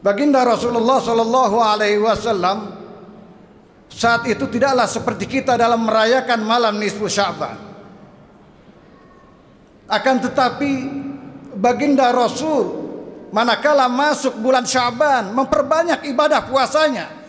Baginda Rasulullah Shallallahu Alaihi Wasallam saat itu tidaklah seperti kita dalam merayakan malam nisfu Sya'ban. Akan tetapi baginda Rasul manakala masuk bulan Sya'ban memperbanyak ibadah puasanya.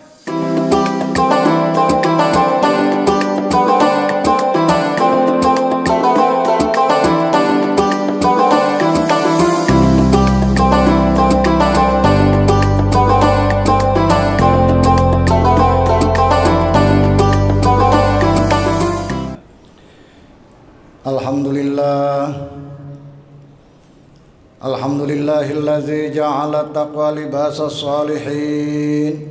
الذي جعل التقوى لباس الصالحين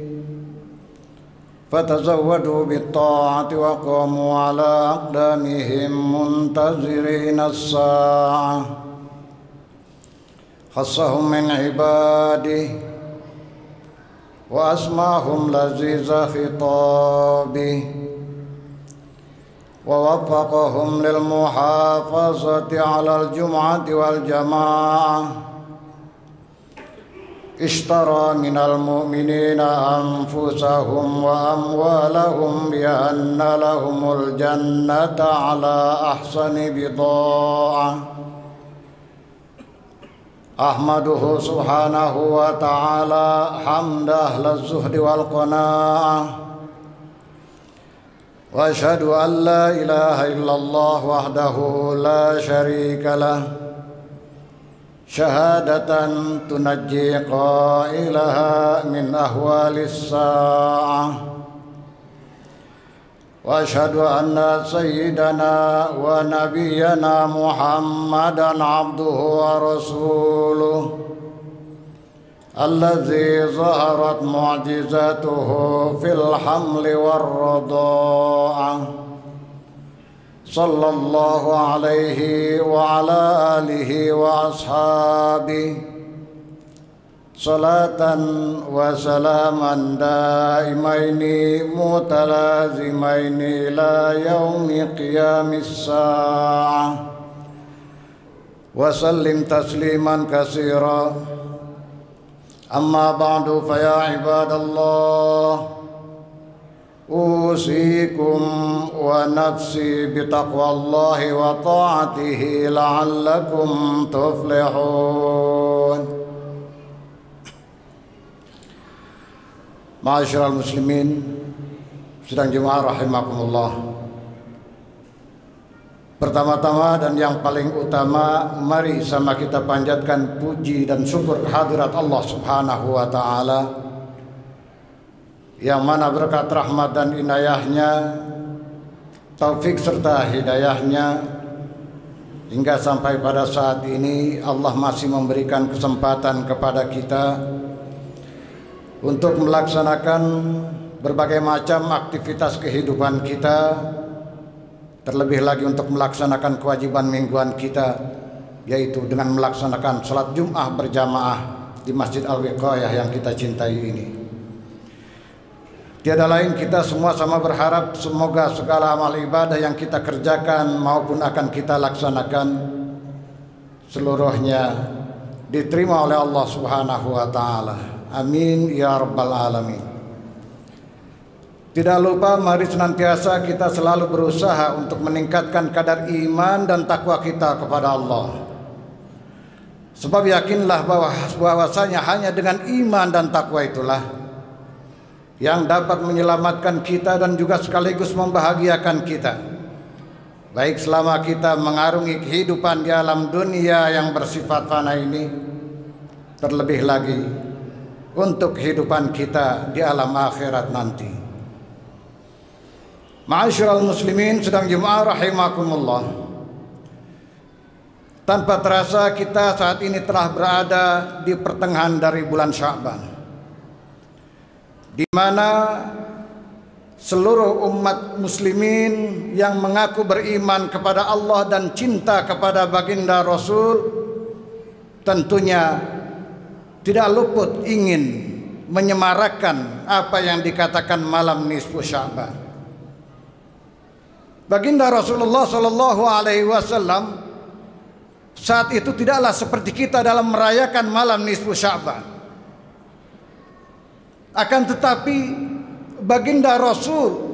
فتزودوا بالطاعة وقوموا على أقدامهم منتظرين الساعة خصهم من عباده وأسماهم لذيذ خطابه ووفقهم للمحافظة على الجمعة والجماعة اشترى من المؤمنين أنفسهم وأموالهم بأن لهم الجنة على أحسن بضاعة أحمده سبحانه وتعالى حمد أهل الزهد والقناعة وأشهد أن لا إله إلا الله وحده لا شريك له شهادة تنجي قائلها من أهوال الساعة وأشهد أن سيدنا ونبينا محمدا عبده ورسوله الذي ظهرت معجزته في الحمل والرضاعه صلى الله عليه وعلى آله وأصحابه صلاة وسلاما دائمين متلازمين إلى يوم قيام الساعة وسلم تسليما كثيرا أما بعد فيا عباد الله أوصيكم ونفسي بتقوى الله وطاعته لعلكم تفلحون المسلمين muslimin جماعة رحمكم الله Pertama-tama dan yang paling utama Mari sama kita panjatkan puji dan syukur kehadirat Allah subhanahu wa ta'ala yang mana berkat rahmat dan inayahnya taufik serta hidayahnya hingga sampai pada saat ini Allah masih memberikan kesempatan kepada kita untuk melaksanakan berbagai macam aktivitas kehidupan kita terlebih lagi untuk melaksanakan kewajiban mingguan kita yaitu dengan melaksanakan sholat jum'ah berjamaah di Masjid Al-Wiqayah yang kita cintai ini. Tiada lain kita semua sama berharap semoga segala amal ibadah yang kita kerjakan maupun akan kita laksanakan seluruhnya diterima oleh Allah Subhanahu wa taala. Amin ya rabbal alamin. Tidak lupa mari senantiasa kita selalu berusaha untuk meningkatkan kadar iman dan takwa kita kepada Allah. Sebab yakinlah bahwa bahwasanya hanya dengan iman dan takwa itulah yang dapat menyelamatkan kita dan juga sekaligus membahagiakan kita. Baik selama kita mengarungi kehidupan di alam dunia yang bersifat fana ini, terlebih lagi untuk kehidupan kita di alam akhirat nanti. Ma'asyiral muslimin sedang jemaah rahimakumullah. Tanpa terasa kita saat ini telah berada di pertengahan dari bulan Sya'ban di mana seluruh umat muslimin yang mengaku beriman kepada Allah dan cinta kepada baginda Rasul tentunya tidak luput ingin menyemarakan apa yang dikatakan malam nisfu Sya'ban. Baginda Rasulullah Sallallahu alaihi wasallam saat itu tidaklah seperti kita dalam merayakan malam nisfu Sya'ban. Akan tetapi baginda Rasul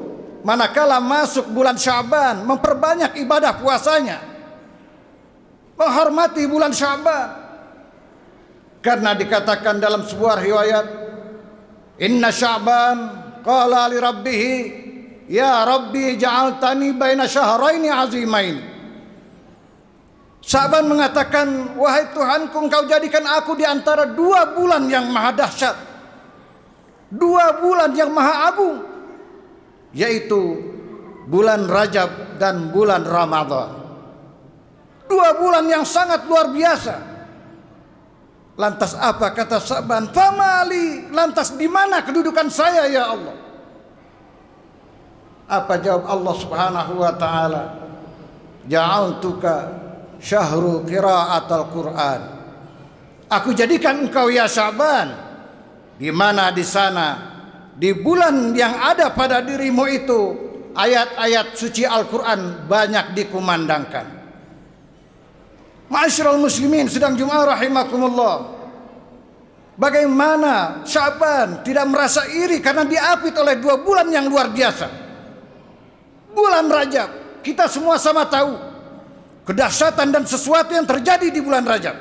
manakala masuk bulan Syaban memperbanyak ibadah puasanya. Menghormati bulan Syaban. Karena dikatakan dalam sebuah riwayat Inna Syaban qala li rabbih ya rabbi ja'altani baina syahraini azimain Syaban mengatakan, "Wahai Tuhanku, engkau jadikan aku di antara dua bulan yang maha dahsyat." dua bulan yang maha agung yaitu bulan Rajab dan bulan Ramadan. Dua bulan yang sangat luar biasa. Lantas apa kata Sa'ban? Famali, lantas di mana kedudukan saya ya Allah? Apa jawab Allah Subhanahu wa taala? Ja'altuka syahru qira'atal Qur'an. Aku jadikan engkau ya Sa'ban di mana di sana di bulan yang ada pada dirimu itu ayat-ayat suci Al-Qur'an banyak dikumandangkan. Ma'asyiral muslimin sedang Jumat rahimakumullah. Bagaimana Syaban tidak merasa iri karena diapit oleh dua bulan yang luar biasa. Bulan Rajab, kita semua sama tahu kedahsyatan dan sesuatu yang terjadi di bulan Rajab.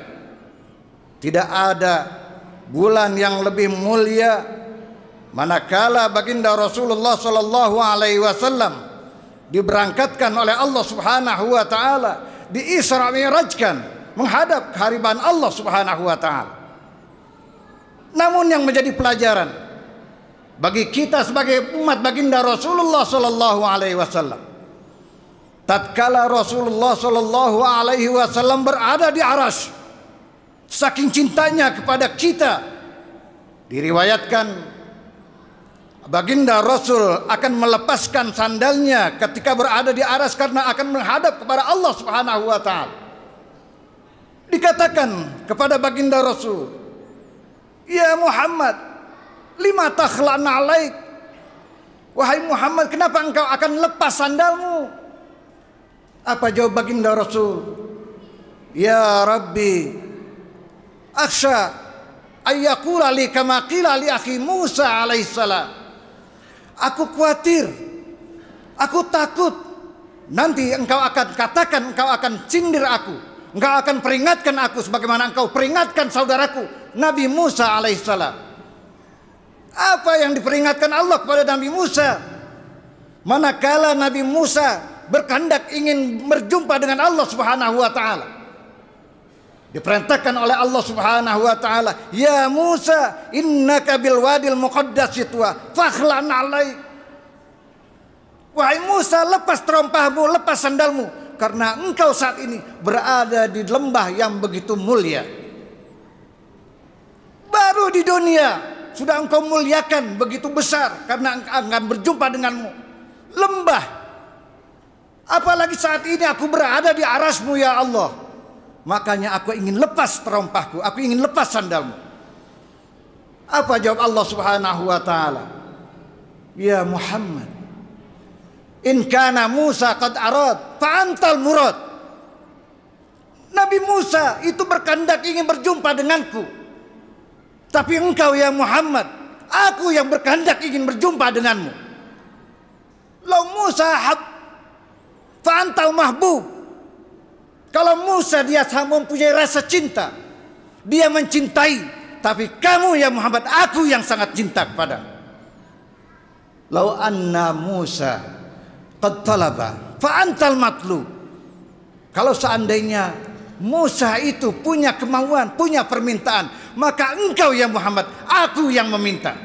Tidak ada bulan yang lebih mulia manakala baginda Rasulullah sallallahu alaihi wasallam diberangkatkan oleh Allah Subhanahu wa taala di Isra Mi'rajkan menghadap kehariban Allah Subhanahu wa taala. Namun yang menjadi pelajaran bagi kita sebagai umat baginda Rasulullah sallallahu alaihi wasallam tatkala Rasulullah sallallahu alaihi wasallam berada di aras saking cintanya kepada kita diriwayatkan baginda Rasul akan melepaskan sandalnya ketika berada di aras karena akan menghadap kepada Allah Subhanahu wa taala dikatakan kepada baginda Rasul ya Muhammad lima takhlan alaik wahai Muhammad kenapa engkau akan lepas sandalmu apa jawab baginda Rasul ya Rabbi akhsha ayyakula li kamakila li akhi Musa alaihissalam aku khawatir aku takut nanti engkau akan katakan engkau akan cindir aku engkau akan peringatkan aku sebagaimana engkau peringatkan saudaraku Nabi Musa alaihissalam apa yang diperingatkan Allah kepada Nabi Musa manakala Nabi Musa berkandak ingin berjumpa dengan Allah Subhanahu wa taala diperintahkan oleh Allah Subhanahu wa taala, "Ya Musa, innaka bil wadil muqaddas tuwa, fakhlan alaik." Wahai Musa, lepas terompahmu, lepas sandalmu, karena engkau saat ini berada di lembah yang begitu mulia. Baru di dunia sudah engkau muliakan begitu besar karena akan berjumpa denganmu. Lembah. Apalagi saat ini aku berada di arasmu ya Allah. Makanya aku ingin lepas terompahku, aku ingin lepas sandalmu. Apa jawab Allah Subhanahu wa taala? Ya Muhammad, in kana Musa qad arad fa antal murad. Nabi Musa itu berkandak ingin berjumpa denganku. Tapi engkau ya Muhammad, aku yang berkandak ingin berjumpa denganmu. Lau Musa hab fa antal mahbub kalau Musa dia mempunyai rasa cinta, dia mencintai. Tapi kamu ya Muhammad, aku yang sangat cinta kepada. Lau anna Musa qad talaba fa antal matlu Kalau seandainya Musa itu punya kemauan, punya permintaan, maka engkau ya Muhammad, aku yang meminta.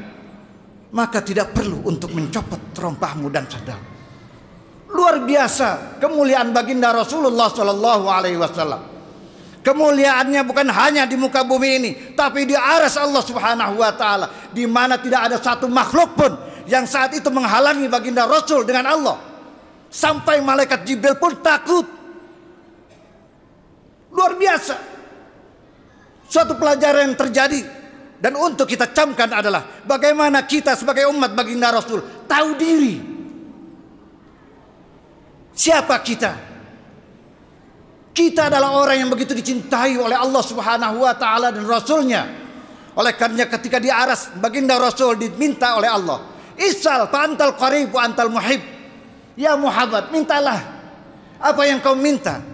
Maka tidak perlu untuk mencopot terompahmu dan sadar. Luar biasa kemuliaan baginda Rasulullah Shallallahu Alaihi Wasallam. Kemuliaannya bukan hanya di muka bumi ini, tapi di aras Allah Subhanahu wa taala, di mana tidak ada satu makhluk pun yang saat itu menghalangi baginda Rasul dengan Allah. Sampai malaikat Jibril pun takut. Luar biasa. Suatu pelajaran yang terjadi dan untuk kita camkan adalah bagaimana kita sebagai umat baginda Rasul tahu diri Siapa kita? Kita adalah orang yang begitu dicintai oleh Allah Subhanahu wa taala dan rasulnya. Oleh karena ketika di aras baginda Rasul diminta oleh Allah, "Isal pantal qarib antal muhib." Ya Muhammad, mintalah apa yang kau minta.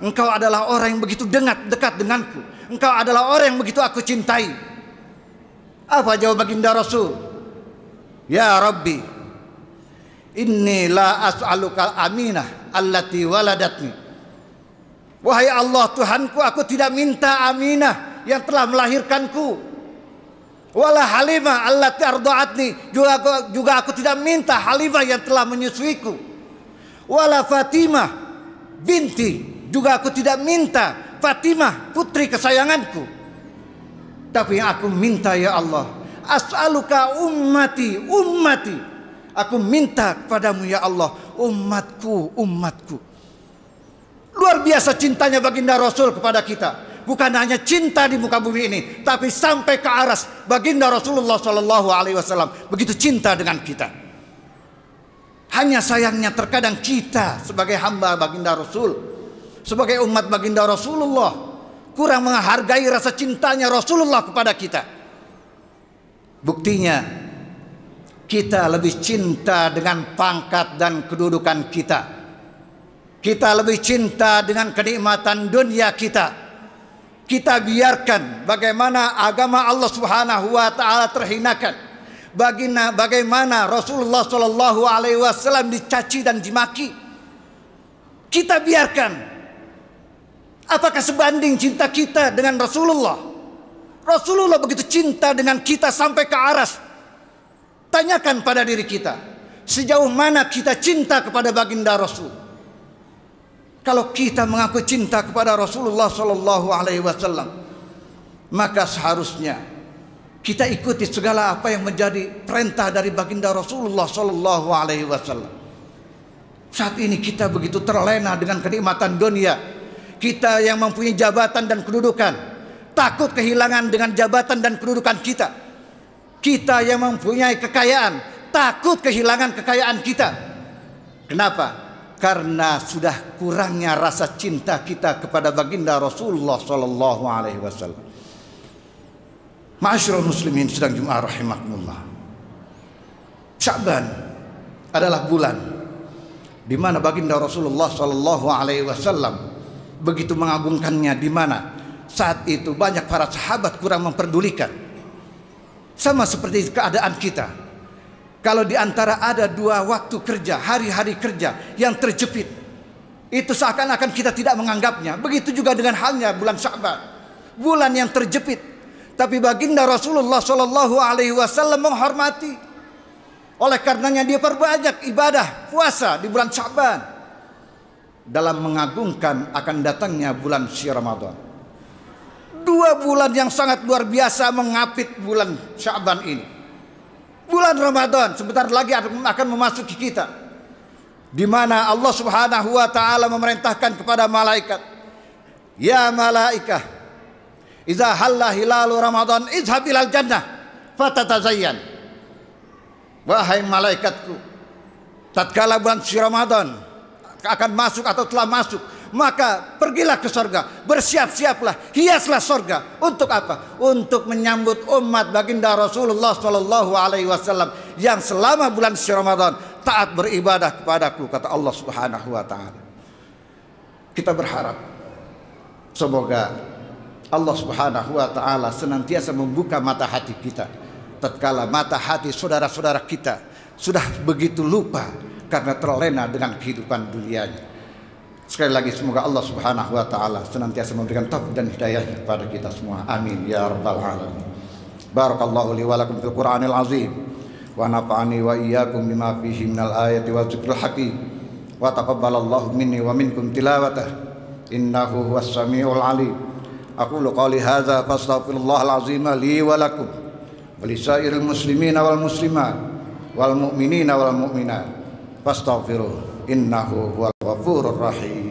Engkau adalah orang yang begitu dengat, dekat denganku. Engkau adalah orang yang begitu aku cintai. Apa jawab baginda Rasul? Ya Rabbi, Inni la as'aluka aminah allati waladatni. Wahai Allah Tuhanku, aku tidak minta aminah yang telah melahirkanku. Wala halimah allati arda'atni. Juga, aku, juga aku tidak minta halimah yang telah menyusuiku. Wala Fatimah binti. Juga aku tidak minta Fatimah putri kesayanganku. Tapi yang aku minta ya Allah. As'aluka ummati, ummati Aku minta kepadamu ya Allah, umatku, umatku. Luar biasa cintanya baginda Rasul kepada kita. Bukan hanya cinta di muka bumi ini, tapi sampai ke aras baginda Rasulullah Shallallahu Alaihi Wasallam begitu cinta dengan kita. Hanya sayangnya terkadang kita sebagai hamba baginda Rasul, sebagai umat baginda Rasulullah, kurang menghargai rasa cintanya Rasulullah kepada kita. Buktinya kita lebih cinta dengan pangkat dan kedudukan kita. Kita lebih cinta dengan kenikmatan dunia kita. Kita biarkan bagaimana agama Allah Subhanahu wa taala terhinakan. bagaimana Rasulullah Shallallahu alaihi wasallam dicaci dan dimaki. Kita biarkan Apakah sebanding cinta kita dengan Rasulullah? Rasulullah begitu cinta dengan kita sampai ke aras Tanyakan pada diri kita. Sejauh mana kita cinta kepada baginda Rasul? Kalau kita mengaku cinta kepada Rasulullah Sallallahu Alaihi Wasallam, maka seharusnya kita ikuti segala apa yang menjadi perintah dari baginda Rasulullah Sallallahu Alaihi Wasallam. Saat ini kita begitu terlena dengan kenikmatan dunia. Kita yang mempunyai jabatan dan kedudukan takut kehilangan dengan jabatan dan kedudukan kita kita yang mempunyai kekayaan takut kehilangan kekayaan kita. Kenapa? Karena sudah kurangnya rasa cinta kita kepada baginda Rasulullah Sallallahu Alaihi Wasallam. muslimin sedang Jum'ah rahimahullah. Syaban adalah bulan di mana baginda Rasulullah Sallallahu Alaihi Wasallam begitu mengagungkannya di mana saat itu banyak para sahabat kurang memperdulikan sama seperti keadaan kita. Kalau di antara ada dua waktu kerja, hari-hari kerja yang terjepit, itu seakan-akan kita tidak menganggapnya. Begitu juga dengan halnya bulan Syaban. Bulan yang terjepit. Tapi baginda Rasulullah Shallallahu alaihi wasallam menghormati. Oleh karenanya dia perbanyak ibadah, puasa di bulan Syaban dalam mengagungkan akan datangnya bulan Ramadan dua bulan yang sangat luar biasa mengapit bulan Syaban ini. Bulan Ramadan sebentar lagi akan memasuki kita. Di mana Allah Subhanahu wa taala memerintahkan kepada malaikat, "Ya malaikah, idza halla hilalu Ramadan izhab ilal jannah fatatazayyan." Wahai malaikatku, tatkala bulan Ramadan akan masuk atau telah masuk, maka pergilah ke sorga. Bersiap-siaplah, hiaslah sorga. Untuk apa? Untuk menyambut umat baginda Rasulullah Shallallahu Alaihi Wasallam yang selama bulan suci Ramadan taat beribadah kepadaku, kata Allah Subhanahu Wa Taala. Kita berharap semoga Allah Subhanahu Wa Taala senantiasa membuka mata hati kita. Tatkala mata hati saudara-saudara kita sudah begitu lupa karena terlena dengan kehidupan dunianya Sekali lagi semoga Allah Subhanahu wa taala senantiasa memberikan taufik dan hidayah kepada kita semua. Amin ya rabbal alamin. Barakallahu li wa lakum fil Qur'anil azim wa nafa'ani wa iyyakum bima fihi minal ayati wa dzikril hakim. Wa taqabbalallahu minni wa minkum tilawatah innahu huwas samiul alim. أقول قولي هذا فاستغفر الله العظيم Muslimin wal Muslimat. Wal mu'minina wal mu'minat. Fastaghfiruh innahu huwa الغفور الرحيم